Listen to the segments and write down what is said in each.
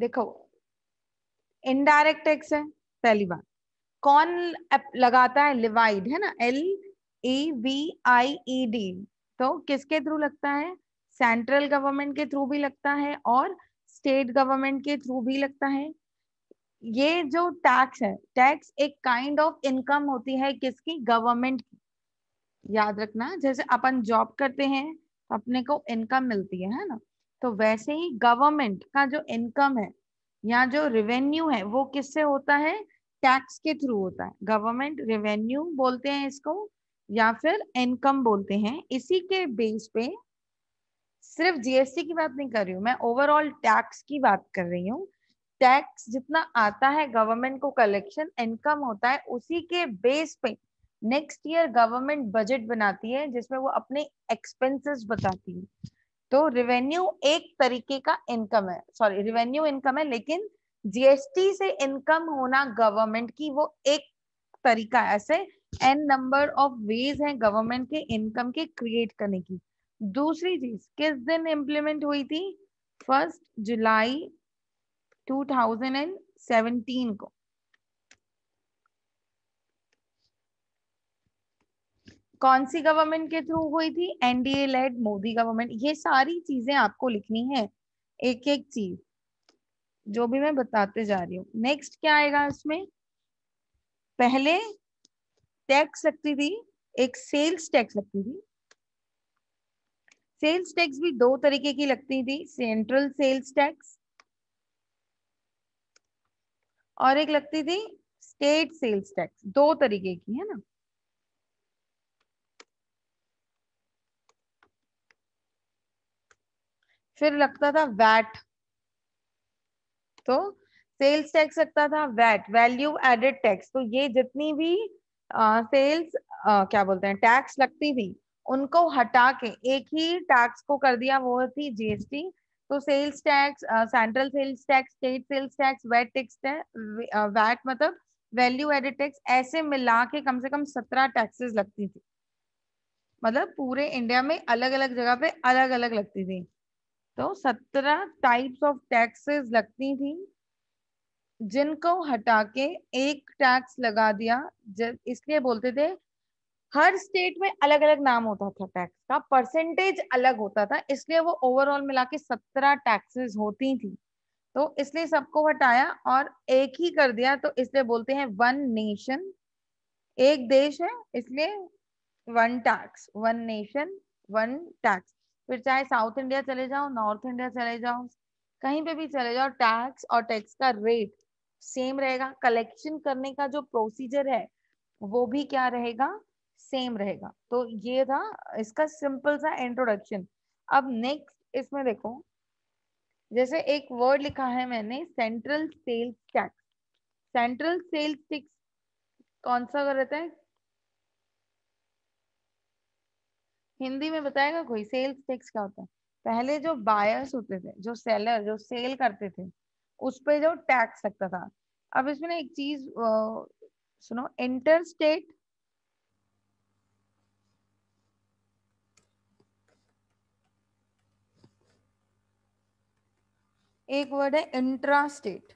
देखो indirect tax है पहली बात कौन लगाता है लिवाइड है ना L E V I E D तो किसके थ्रू लगता है सेंट्रल गवर्नमेंट के थ्रू भी लगता है और स्टेट गवर्नमेंट के थ्रू भी लगता है ये जो टैक्स है टैक्स एक काइंड ऑफ इनकम होती है किसकी गवर्नमेंट की याद रखना जैसे अपन जॉब करते हैं तो अपने को इनकम मिलती है है ना तो वैसे ही गवर्नमेंट का जो इनकम है या जो रेवेन्यू है वो किससे होता है टैक्स के थ्रू होता है गवर्नमेंट रेवेन्यू बोलते हैं इसको या फिर इनकम बोलते हैं इसी के बेस पे सिर्फ जीएसटी की बात नहीं कर रही हूँ मैं ओवरऑल टैक्स की बात कर रही हूँ टैक्स जितना आता है गवर्नमेंट को कलेक्शन इनकम होता है उसी के बेस पे नेक्स्ट ईयर गवर्नमेंट बजट बनाती है जिसमें वो अपने एक्सपेंसेस बताती है तो रिवेन्यू एक तरीके का इनकम है सॉरी रिवेन्यू इनकम है लेकिन जीएसटी से इनकम होना गवर्नमेंट की वो एक तरीका ऐसे एन नंबर ऑफ वेज है गवर्नमेंट के इनकम के क्रिएट करने की दूसरी चीज किस दिन इम्प्लीमेंट हुई थी फर्स्ट जुलाई 2017 को कौन सी गवर्नमेंट के थ्रू हुई थी एनडीए लेड मोदी गवर्नमेंट ये सारी चीजें आपको लिखनी है एक एक चीज जो भी मैं बताते जा रही हूँ नेक्स्ट क्या आएगा इसमें पहले टैक्स लगती थी एक सेल्स टैक्स लगती थी सेल्स टैक्स भी दो तरीके की लगती थी सेंट्रल सेल्स टैक्स और एक लगती थी स्टेट सेल्स टैक्स दो तरीके की है ना फिर लगता था वैट तो सेल्स टैक्स लगता था वैट वैल्यू एडेड टैक्स तो ये जितनी भी सेल्स uh, uh, क्या बोलते हैं टैक्स लगती थी उनको हटा के एक ही टैक्स को कर दिया वो थी जीएसटी तो sales tax central sales tax state sales tax VAT tax VAT मतलब वैल्यू एडेड टैक्स ऐसे मिला के कम से कम सत्रह टैक्सेस लगती थी मतलब पूरे इंडिया में अलग अलग जगह पे अलग अलग लगती थी तो सत्रह टाइप्स ऑफ टैक्सेस लगती थी जिनको हटा के एक टैक्स लगा दिया इसलिए बोलते थे हर स्टेट में अलग अलग नाम होता था टैक्स का परसेंटेज अलग होता था इसलिए वो ओवरऑल मिला के सत्रह टैक्सेस होती थी तो इसलिए सबको हटाया और एक ही कर दिया तो इसलिए बोलते हैं वन नेशन एक देश है इसलिए one tax one nation one tax फिर चाहे साउथ इंडिया चले जाओ नॉर्थ इंडिया चले जाओ कहीं पे भी चले जाओ टैक्स और टैक्स का रेट सेम रहेगा कलेक्शन करने का जो प्रोसीजर है वो भी क्या रहेगा सेम रहेगा तो ये था इसका सिंपल सा इंट्रोडक्शन अब नेक्स्ट इसमें देखो जैसे एक वर्ड लिखा है मैंने central sales tax central sales tax कौन सा रहता है हिंदी में बताएगा कोई सेल्स टैक्स क्या होता है पहले जो बायर्स होते थे जो सेलर जो सेल करते थे उस पर जो टैक्स लगता था अब इसमें ना एक चीज सुनो इंटर स्टेट एक वर्ड है इंट्रा स्टेट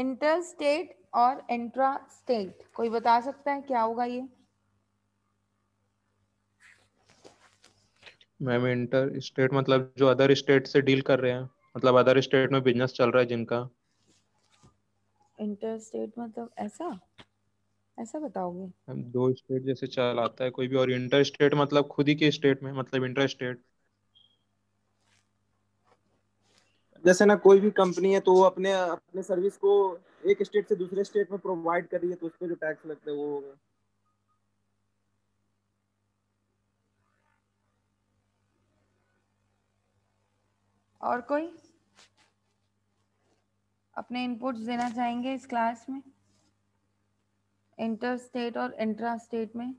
इंटर स्टेट और इंट्रा स्टेट कोई बता सकता है क्या होगा ये मैम इंटर स्टेट मतलब जो अदर स्टेट से डील कर रहे हैं मतलब अदर स्टेट में बिजनेस चल रहा है जिनका इंटर स्टेट मतलब ऐसा ऐसा बताओगे हम दो स्टेट जैसे चलाता है कोई भी और इंटर स्टेट मतलब खुद ही के स्टेट में मतलब इंटर स्टेट जैसे ना कोई भी कंपनी है तो वो अपने अपने सर्विस को एक स्टेट से दूसरे स्टेट में प्रोवाइड कर रही है तो उस पर जो टैक्स लगता है वो होगा और कोई अपने इनपुट्स देना चाहेंगे इस क्लास में इंटर स्टेट और इंट्रा स्टेट में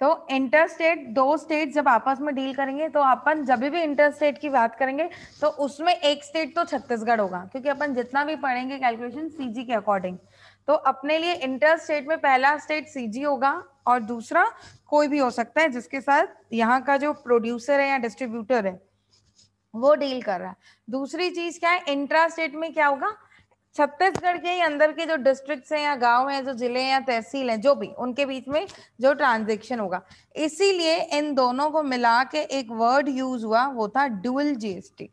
तो इंटर स्टेट दो स्टेट जब आपस में डील करेंगे तो अपन जब भी इंटर स्टेट की बात करेंगे तो उसमें एक स्टेट तो छत्तीसगढ़ होगा क्योंकि अपन जितना भी पढ़ेंगे कैलकुलेशन सीजी के अकॉर्डिंग तो अपने लिए इंटर स्टेट में पहला स्टेट सीजी होगा और दूसरा कोई भी हो सकता है जिसके साथ यहाँ का जो प्रोड्यूसर है या डिस्ट्रीब्यूटर है वो डील कर रहा है दूसरी चीज क्या है इंट्रा स्टेट में क्या होगा छत्तीसगढ़ के अंदर के जो डिस्ट्रिक्ट हैं या गांव हैं जो जिले हैं या तहसील हैं जो भी उनके बीच में जो ट्रांजेक्शन होगा इसीलिए इन दोनों को मिला के एक वर्ड यूज हुआ वो था ड्यूअल जीएसटी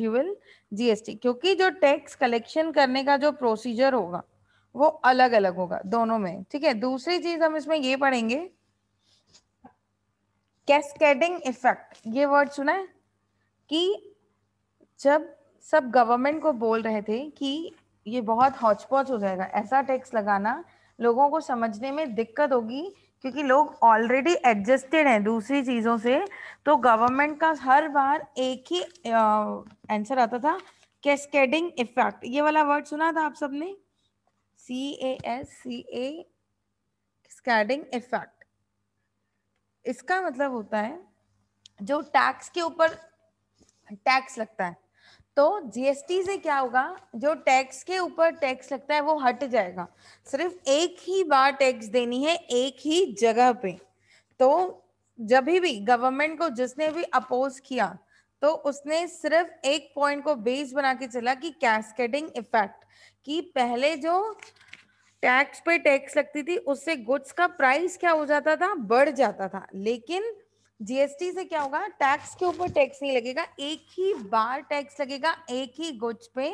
ड्यूअल जीएसटी क्योंकि जो टैक्स कलेक्शन करने का जो प्रोसीजर होगा वो अलग अलग होगा दोनों में ठीक है दूसरी चीज हम इसमें ये पढ़ेंगे कैस्केडिंग इफेक्ट ये वर्ड सुना है कि जब सब गवर्नमेंट को बोल रहे थे कि ये बहुत हौचपौच हो जाएगा ऐसा टैक्स लगाना लोगों को समझने में दिक्कत होगी क्योंकि लोग ऑलरेडी एडजस्टेड हैं दूसरी चीज़ों से तो गवर्नमेंट का हर बार एक ही आंसर आता था कैस्केडिंग इफेक्ट ये वाला वर्ड सुना था आप सबने C A S C A cascading effect इसका मतलब होता है जो टैक्स के ऊपर टैक्स लगता है तो जीएसटी से क्या होगा जो टैक्स के ऊपर टैक्स लगता है वो हट जाएगा सिर्फ एक ही बार टैक्स देनी है एक ही जगह पे तो जब भी गवर्नमेंट को जिसने भी अपोज किया तो उसने सिर्फ एक पॉइंट को बेस बना के चला कि कैस्केडिंग इफेक्ट कि पहले जो टैक्स पे टैक्स लगती थी उससे गुड्स का प्राइस क्या हो जाता था बढ़ जाता था लेकिन जीएसटी से क्या होगा टैक्स के ऊपर टैक्स नहीं लगेगा एक ही बार टैक्स लगेगा एक ही गुज पे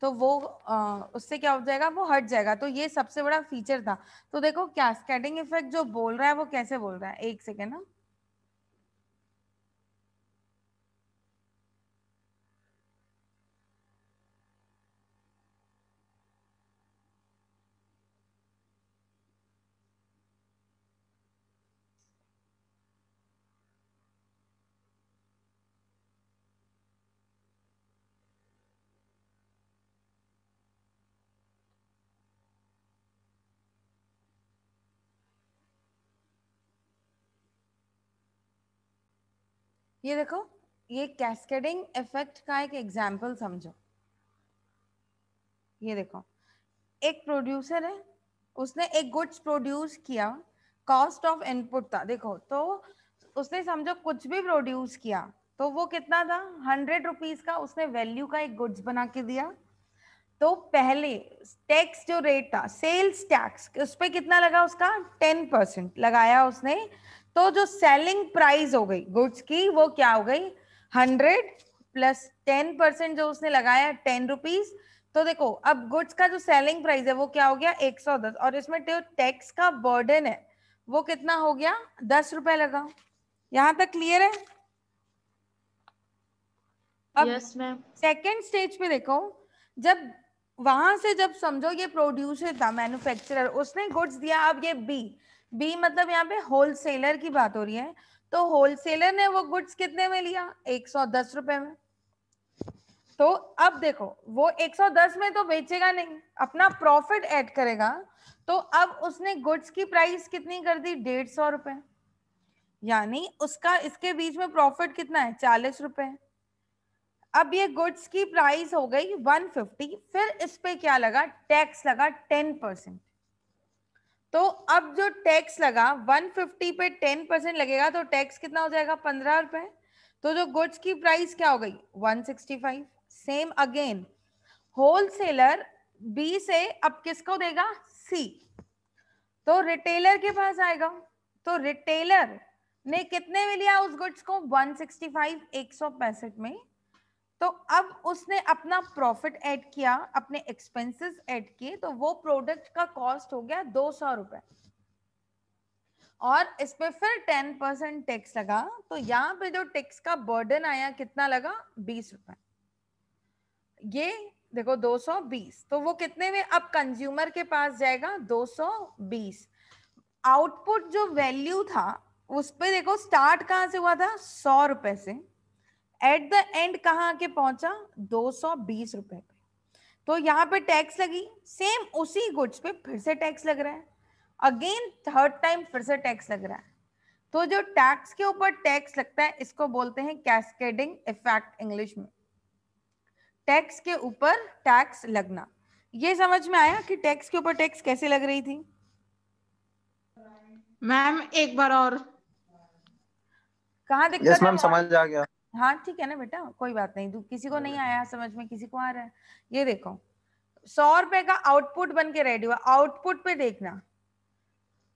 तो वो आ, उससे क्या हो जाएगा वो हट जाएगा तो ये सबसे बड़ा फीचर था तो देखो क्या स्कैटिंग इफेक्ट जो बोल रहा है वो कैसे बोल रहा है एक सेकेंड ना हाँ। ये देखो ये कैस्केडिंग इफेक्ट का एक एग्जाम्पल समझो ये देखो एक प्रोड्यूसर है उसने एक गुड्स प्रोड्यूस किया कॉस्ट ऑफ इनपुट था देखो तो उसने समझो कुछ भी प्रोड्यूस किया तो वो कितना था हंड्रेड रुपीज का उसने वैल्यू का एक गुड्स बना के दिया तो पहले टैक्स जो रेट था सेल्स टैक्स उस पर कितना लगा उसका टेन परसेंट लगाया उसने तो जो सेलिंग प्राइस हो गई गुड्स की वो क्या हो गई हंड्रेड प्लस टेन परसेंट जो उसने लगाया टेन रुपीज तो देखो अब गुड्स का जो सेलिंग प्राइस है वो क्या हो गया एक सौ दस और इसमें जो टैक्स का बर्डन है वो कितना हो गया दस रुपए लगा यहां तक क्लियर है अब yes, सेकेंड स्टेज पे देखो जब वहां से जब समझो ये प्रोड्यूसर था मैन्युफैक्चरर उसने गुड्स दिया अब ये बी बी मतलब यहाँ पे होलसेलर की बात हो रही है तो होलसेलर ने वो गुड्स कितने में लिया एक सौ दस रुपए में तो अब देखो वो 110 में तो बेचेगा नहीं अपना प्रॉफिट ऐड करेगा तो अब उसने गुड्स की प्राइस कितनी कर दी डेढ़ सौ रुपए यानी उसका इसके बीच में प्रॉफिट कितना है चालीस रुपए अब ये गुड्स की प्राइस हो गई 150 फिर इस पे क्या लगा टैक्स लगा 10 परसेंट तो अब जो टैक्स लगा 150 पे 10 परसेंट लगेगा तो टैक्स कितना हो जाएगा पंद्रह रुपए तो जो गुड्स की प्राइस क्या हो गई 165 सेम अगेन होलसेलर बी से अब किसको देगा सी तो रिटेलर के पास आएगा तो रिटेलर ने कितने में लिया उस गुड्स को 165 एक में तो अब उसने अपना प्रॉफिट ऐड किया अपने एक्सपेंसेस ऐड किए तो वो प्रोडक्ट का कॉस्ट हो गया दो सौ रुपए और इस पे फिर टेन परसेंट टैक्स लगा तो यहाँ पे जो टैक्स का बर्डन आया कितना लगा बीस रुपए ये देखो दो बीस तो वो कितने में अब कंज्यूमर के पास जाएगा दो सौ बीस आउटपुट जो वैल्यू था उस पर देखो स्टार्ट कहाँ से हुआ था सौ रुपए से एट द एंड कहा आके पहुंचा दो सौ बीस रुपए पे तो यहाँ पे टैक्स लगी सेम उसी गुड्स पे फिर से टैक्स लग रहा है अगेन थर्ड टाइम फिर से टैक्स लग रहा है तो जो टैक्स के ऊपर टैक्स लगता है इसको बोलते हैं कैस्केडिंग इफेक्ट इंग्लिश में टैक्स के ऊपर टैक्स लगना ये समझ में आया कि टैक्स के ऊपर टैक्स कैसे लग रही थी मैम एक बार और कहा दिक्कत yes, समझ आ गया हाँ ठीक है ना बेटा कोई बात नहीं किसी को नहीं आया समझ में किसी को आ रहा है ये देखो सौ रुपए का आउटपुट बन के रेडी हुआ आउटपुट पे देखना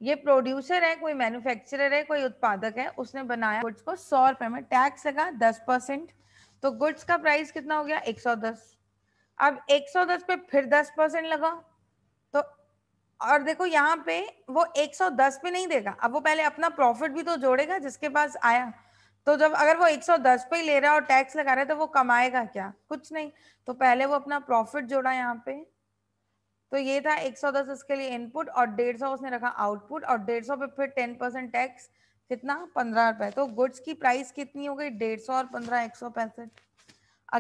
ये प्रोड्यूसर है कोई मैन्युफैक्चरर है कोई उत्पादक है उसने बनाया गुड्स को सौ रुपए में टैक्स लगा दस परसेंट तो गुड्स का प्राइस कितना हो गया एक सौ दस अब एक सौ दस पे फिर दस परसेंट लगा तो और देखो यहाँ पे वो एक सौ दस पे नहीं देगा अब वो पहले अपना प्रॉफिट भी तो जोड़ेगा जिसके पास आया तो जब अगर वो 110 पे ही ले रहा है और टैक्स लगा रहा है तो वो कमाएगा क्या कुछ नहीं तो पहले वो अपना प्रॉफिट जोड़ा यहाँ पे तो ये था 110 इसके लिए इनपुट और 150 उसने रखा आउटपुट और 150 पे फिर 10 परसेंट टैक्स कितना पंद्रह रुपए तो गुड्स की प्राइस कितनी हो गई डेढ़ सौ और पंद्रह एक सौ पैंसठ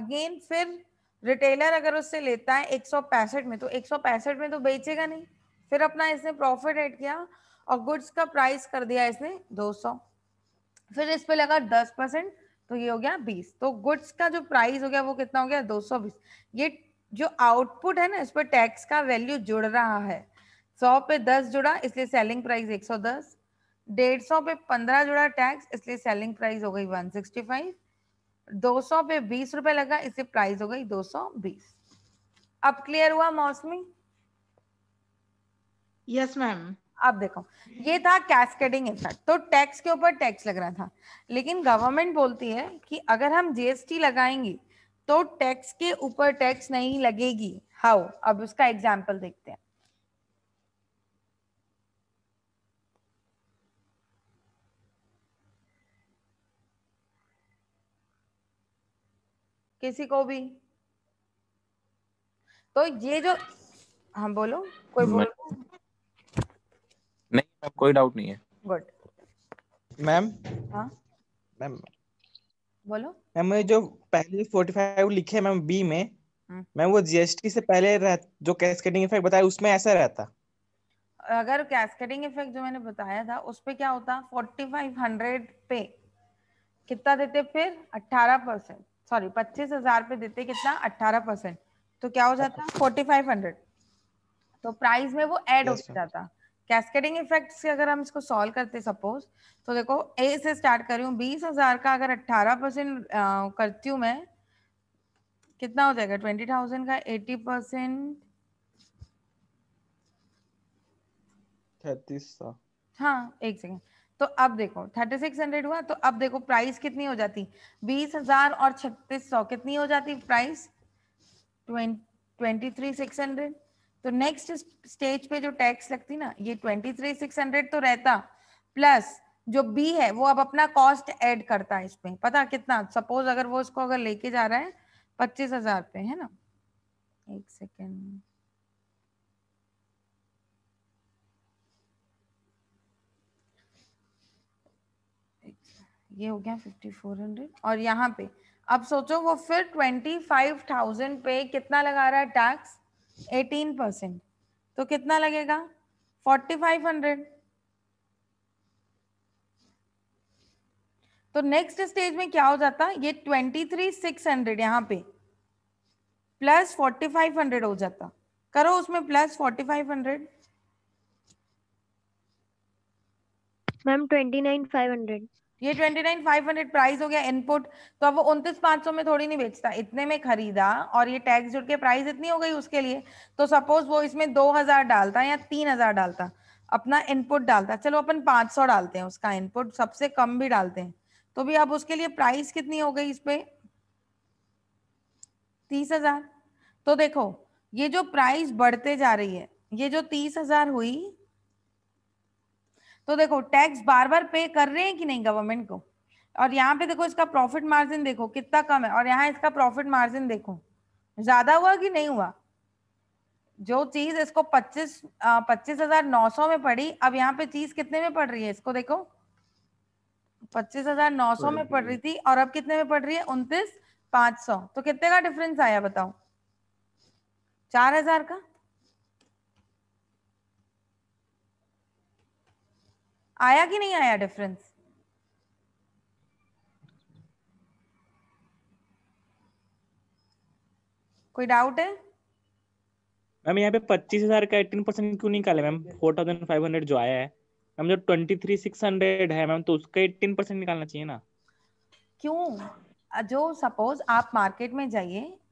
अगेन फिर रिटेलर अगर उससे लेता है एक सौ पैंसठ में तो एक सौ पैंसठ में तो बेचेगा नहीं फिर अपना इसने प्रॉफिट एड किया और गुड्स का प्राइस कर दिया इसने दो सौ फिर इस पे लगा दस परसेंट तो ये हो गया बीस तो गुड्स का जो प्राइस हो गया वो कितना हो गया दो सौ बीस ये जो आउटपुट है ना इस पर टैक्स का वैल्यू जुड़ रहा है सौ पे दस जुड़ा इसलिए सेलिंग प्राइस एक सौ दस डेढ़ सौ पे पंद्रह जुड़ा टैक्स इसलिए सेलिंग प्राइस हो गई वन सिक्सटी फाइव दो सौ पे बीस रुपए लगा इसलिए प्राइस हो गई दो सौ बीस अब क्लियर हुआ मौसमी यस मैम अब देखो ये था कैस्केडिंग इफेक्ट तो टैक्स के ऊपर टैक्स लग रहा था लेकिन गवर्नमेंट बोलती है कि अगर हम जीएसटी लगाएंगे तो टैक्स के ऊपर टैक्स नहीं लगेगी हाउ अब उसका एग्जाम्पल देखते हैं किसी को भी तो ये जो हम हाँ, बोलो कोई बोलो नहीं मैम कोई डाउट नहीं है गुड मैम हाँ मैम बोलो मैम मुझे जो पहले 45 लिखे मैम बी में हाँ। मैम वो जीएसटी से पहले रह, जो कैस्केडिंग इफेक्ट बताया उसमें ऐसा रहता अगर कैस्केडिंग इफेक्ट जो मैंने बताया था उस पे क्या होता 4500 पे कितना देते फिर 18 परसेंट सॉरी पच्चीस हजार पे देते कितना 18 परसेंट तो क्या हो जाता 4500 अच्छा। तो प्राइस में वो ऐड yes, हो जाता कैस्केडिंग इफेक्ट्स से अगर हम इसको सॉल्व करते सपोज तो देखो ए से स्टार्ट कर रही हूँ बीस हजार का अगर अट्ठारह परसेंट करती हूँ मैं कितना हो जाएगा ट्वेंटी थाउजेंड का एटी परसेंट हाँ एक सेकेंड तो अब देखो थर्टी सिक्स हंड्रेड हुआ तो अब देखो प्राइस कितनी हो जाती बीस हजार और छत्तीस सौ कितनी हो जाती price twenty three six hundred तो नेक्स्ट स्टेज पे जो टैक्स लगती ना ये ट्वेंटी थ्री सिक्स हंड्रेड तो रहता प्लस जो बी है वो अब अपना कॉस्ट ऐड करता है इसमें पता कितना सपोज अगर वो इसको अगर लेके जा रहा है पच्चीस हजार पे है ना एक सेकेंड ये हो गया फिफ्टी फोर हंड्रेड और यहाँ पे अब सोचो वो फिर ट्वेंटी फाइव थाउजेंड पे कितना लगा रहा है टैक्स एटीन परसेंट तो कितना लगेगा फोर्टी फाइव हंड्रेड तो नेक्स्ट स्टेज में क्या हो जाता ये ट्वेंटी थ्री सिक्स हंड्रेड यहाँ पे प्लस फोर्टी फाइव हंड्रेड हो जाता करो उसमें plus forty five hundred ma'am twenty nine five hundred ये twenty nine five hundred price हो गया इनपुट तो अब वो उनतीस पांच सौ में थोड़ी नहीं बेचता इतने में खरीदा और ये टैक्स जुड़ के प्राइस इतनी हो गई उसके लिए तो सपोज वो इसमें दो हजार डालता या तीन हजार डालता अपना इनपुट डालता चलो अपन पांच सौ डालते हैं उसका इनपुट सबसे कम भी डालते हैं तो भी अब उसके लिए प्राइस कितनी हो गई इस पे तीस हजार तो देखो ये जो प्राइस बढ़ते जा रही है ये जो तीस हजार हुई तो देखो टैक्स बार बार पे कर रहे हैं कि नहीं गवर्नमेंट को और यहाँ पे देखो इसका प्रॉफिट मार्जिन देखो कितना कम है और यहाँ इसका प्रॉफिट मार्जिन देखो ज्यादा हुआ कि नहीं हुआ जो चीज इसको पच्चीस पच्चीस हजार नौ सौ में पड़ी अब यहाँ पे चीज कितने में पड़ रही है इसको देखो पच्चीस हजार नौ सौ में पड़ रही थी और अब कितने में पड़ रही है उनतीस पांच सौ तो कितने का डिफरेंस आया बताओ चार हजार का आया कि नहीं आया डिफरेंस कोई डाउट है मैम यहाँ पे पच्चीस हजार का एटीन परसेंट क्यों निकाले ma'am four thousand five hundred जो आया है मैम जो ट्वेंटी थ्री सिक्स हंड्रेड है मैम तो उसका एटीन परसेंट निकालना चाहिए ना क्यों जो सपोज आप मार्केट में जाइए